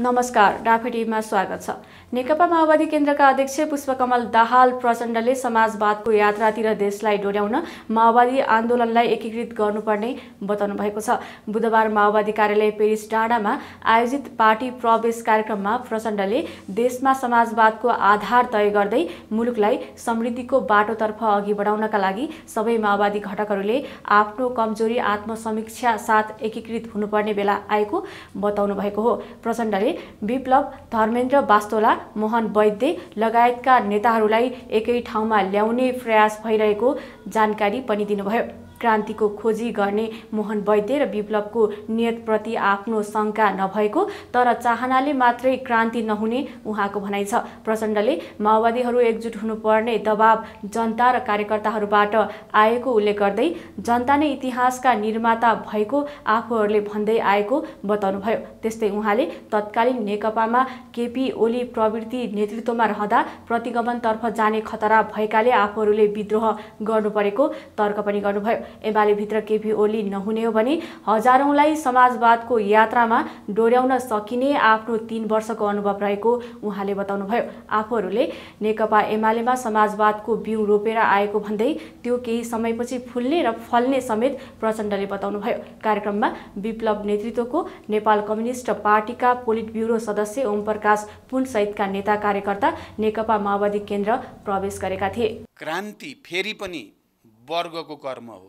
नमस्कार डाफेटीमा स्वागत छ नेकपा माओवादी केन्द्रका अध्यक्ष पुष्पकमल दाहाल प्रचण्डले समाजवादको यात्रातिर देशलाई डोर्याउन माओवादी आन्दोलनलाई एकीकृत गर्नुपर्ने बताउनु भएको छ बुधबार माओवादी कार्यालय पेरिस डाँडामा आयोजित पार्टी प्रवेश कार्यक्रममा प्रचण्डले देशमा समाजवादको आधार तय गर्दै मुलुकलाई समृद्धिको बाटोतर्फ अघि बढाउनका लागि सबै माओवादी घटकहरूले आफ्नो कमजोरी आत्मसमीक्षा साथ एकीकृत हुनुपर्ने बेला आएको बताउनु भएको हो प्रचण्डले गए विप्लव धर्मेन्द्र बास्तोला मोहन वैद्य लगायतका नेताहरूलाई एकै ठाउँमा ल्याउने प्रयास भइरहेको जानकारी पनि दिनुभयो क्रान्तिको खोजी गर्ने मोहन वैद्य र विप्लवको नियतप्रति आफ्नो शङ्का नभएको तर चाहनाले मात्रै क्रान्ति नहुने उहाँको भनाइ छ प्रचण्डले माओवादीहरू एकजुट हुनुपर्ने दबाव जनता र कार्यकर्ताहरूबाट आएको उल्लेख गर्दै जनता नै इतिहासका निर्माता भएको आफूहरूले भन्दै आएको बताउनुभयो त्यस्तै उहाँले तत्कालीन नेकपामा केपी ओली प्रवृत्ति नेतृत्वमा रहँदा प्रतिगमनतर्फ जाने खतरा भएकाले आफूहरूले विद्रोह गर्नु परेको तर्क पनि गर्नुभयो एमालेभित्र केपी ओली नहुने हो भने हजारौँलाई समाजवादको यात्रामा डोर्याउन सकिने आफ्नो तीन वर्षको अनुभव रहेको उहाँले बताउनुभयो आफूहरूले नेकपा एमालेमा समाजवादको बिउ रोपेर आएको भन्दै त्यो केही समयपछि फुल्ने र फल्ने समेत प्रचण्डले बताउनुभयो कार्यक्रममा विप्लव नेतृत्वको नेपाल कम्युनिस्ट पार्टीका पोलिट ब्युरो सदस्य ओम प्रकाश पुनसहितका नेता कार्यकर्ता नेकपा माओवादी केन्द्र प्रवेश गरेका थिए क्रान्ति फेरि पनि वर्गको कर्म हो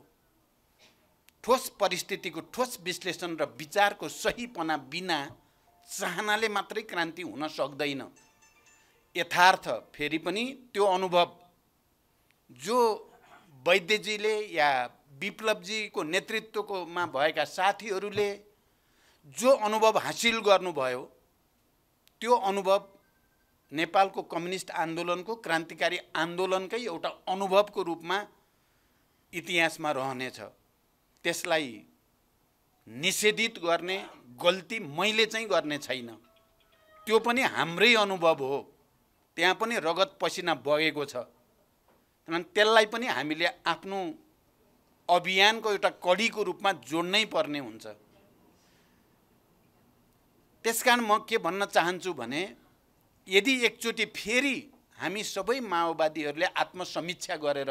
ठोस परिस्थितिको ठोस विश्लेषण र विचारको सहीपना बिना चाहनाले मात्रै क्रान्ति हुन सक्दैन यथार्थ फेरि पनि त्यो अनुभव जो वैद्यजीले या विप्लवजीको नेतृत्वकोमा भएका साथीहरूले जो अनुभव हासिल गर्नुभयो त्यो अनुभव नेपालको कम्युनिस्ट आन्दोलनको क्रान्तिकारी आन्दोलनकै एउटा अनुभवको रूपमा इतिहासमा रहनेछ त्यसलाई निषेधित गर्ने गल्ती मैले चाहिँ गर्ने छैन त्यो पनि हाम्रै अनुभव हो त्यहाँ पनि रगत पसिना बगेको छ त्यसलाई पनि हामीले आफ्नो अभियानको एउटा कडीको रूपमा जोड्नै पर्ने हुन्छ त्यस कारण म के भन्न चाहन्छु भने यदि एकचोटि फेरि हामी सबै माओवादीहरूले आत्मसमीक्षा गरेर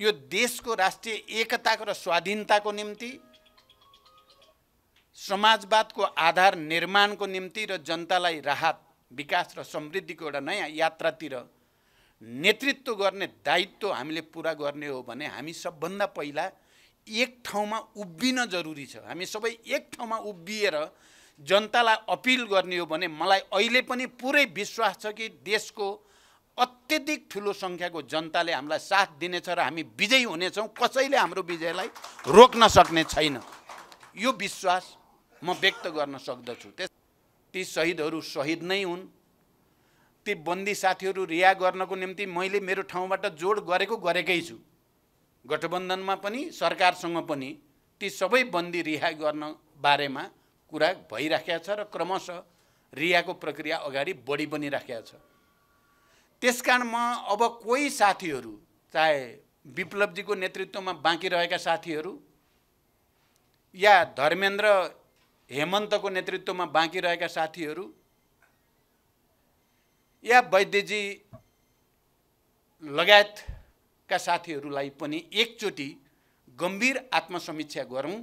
यो देशको राष्ट्रिय एकताको र स्वाधीनताको निम्ति समाजवादको आधार निर्माणको निम्ति र जनतालाई राहत विकास र समृद्धिको एउटा नयाँ यात्रातिर नेतृत्व गर्ने दायित्व हामीले पुरा गर्ने हो भने हामी सबभन्दा पहिला एक ठाउँमा उभिन जरुरी छ हामी सबै एक ठाउँमा उभिएर जनतालाई अपिल गर्ने हो भने मलाई अहिले पनि पुरै विश्वास छ कि देशको अत्यधिक ठुलो सङ्ख्याको जनताले हामीलाई साथ दिनेछ र हामी विजयी हुनेछौँ कसैले हाम्रो विजयलाई रोक्न सक्ने छैन यो विश्वास म व्यक्त गर्न सक्दछु त्यस ती शहीदहरू शहीद नै हुन् ती बन्दी साथीहरू रिहा गर्नको निम्ति मैले मेरो ठाउँबाट जोड गरेको गरेकै छु गठबन्धनमा पनि सरकारसँग पनि ती सबै बन्दी रिहा गर्न बारेमा कुरा भइराखेको छ र क्रमशः रिहाको प्रक्रिया अगाडि बढी पनि राखेको छ त्यस कारण म अब कोही साथीहरू चाहे विप्लवजीको नेतृत्वमा बाँकी रहेका साथीहरू या धर्मेन्द्र हेमन्तको नेतृत्वमा बाँकी रहेका साथीहरू या वैद्यजी लगायतका साथीहरूलाई पनि एकचोटि गम्भीर आत्मसमीक्षा गरौँ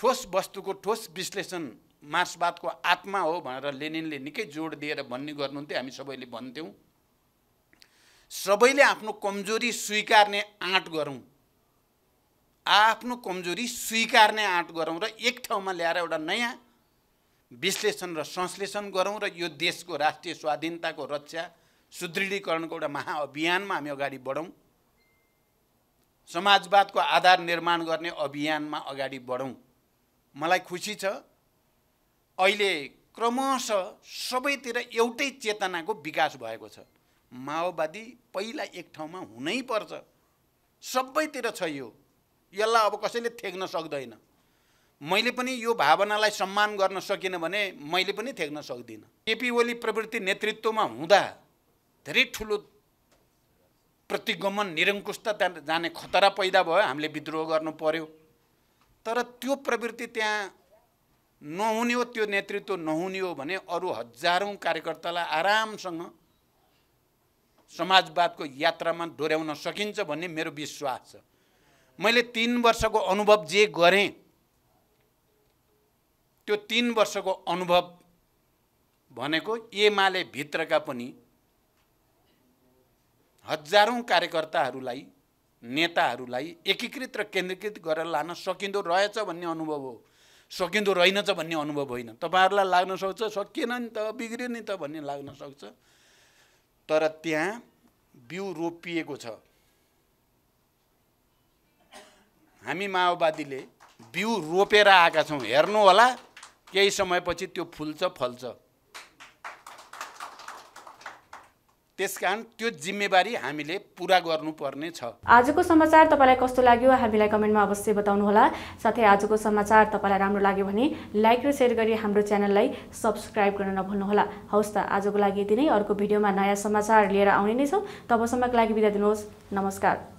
ठोस वस्तुको ठोस विश्लेषण मार्क्सवादको आत्मा हो भनेर लेनिनले निकै जोड दिएर भन्ने गर्नुहुन्थ्यो हामी सबैले भन्थ्यौँ सबैले आफ्नो कमजोरी स्वीकार्ने आँट गरौँ आफ्नो कमजोरी स्वीकार्ने आँट गरौँ र एक ठाउँमा ल्याएर एउटा नयाँ विश्लेषण र संश्लेषण गरौँ र यो देशको राष्ट्रिय स्वाधीनताको रक्षा सुदृढीकरणको एउटा महाअभियानमा हामी अगाडि बढौँ समाजवादको आधार निर्माण गर्ने अभियानमा अगाडि बढौँ मलाई खुसी छ अहिले क्रमशः सबैतिर एउटै चेतनाको विकास भएको छ माओवादी पहिला एक ठाउँमा हुनै पर्छ सबैतिर छ यो यसलाई अब कसैले थ्याक्न सक्दैन मैले पनि यो भावनालाई सम्मान गर्न सकिनँ भने मैले पनि थ्याक्न सक्दिनँ केपी ओली प्रवृत्ति नेतृत्वमा हुँदा धेरै ठुलो प्रतिगमन निरङ्कुशता त्यहाँ जाने खतरा पैदा भयो हामीले विद्रोह गर्नु पर्यो तर त्यो प्रवृत्ति त्यहाँ नहुने हो त्यो नेतृत्व नहुने हो भने अरू हजारौँ कार्यकर्तालाई आरामसँग समाजवादको यात्रामा डोर्याउन सकिन्छ भन्ने मेरो विश्वास छ मैले तिन वर्षको अनुभव जे गरेँ त्यो तिन वर्षको अनुभव भनेको एमाले भित्रका पनि हजारौँ कार्यकर्ताहरूलाई नेताहरूलाई एकीकृत र केन्द्रीकृत गरेर लान सकिँदो रहेछ भन्ने अनुभव हो सकिँदो रहेनछ भन्ने अनुभव होइन तपाईँहरूलाई लाग्न सक्छ सकिएन नि त बिग्रियो नि त भन्ने लाग्न सक्छ तर त्यहाँ बिउ रोपिएको छ हामी माओवादीले बिउ रोपेर आएका छौँ हेर्नु होला केही समयपछि त्यो फुल्छ फल्छ त्यस कारण त्यो जिम्मेवारी हामीले पुरा गर्नुपर्ने छ आजको समाचार तपाईँलाई कस्तो लाग्यो हामीलाई कमेन्टमा अवश्य बताउनुहोला साथै आजको समाचार तपाईँलाई राम्रो लाग्यो भने लाइक र सेयर गरी हाम्रो च्यानललाई सब्सक्राइब गर्न नभुल्नुहोला हवस् त आजको लागि यति नै अर्को भिडियोमा नयाँ समाचार लिएर आउने नै छौँ तबसम्मको लागि बिदा दिनुहोस् नमस्कार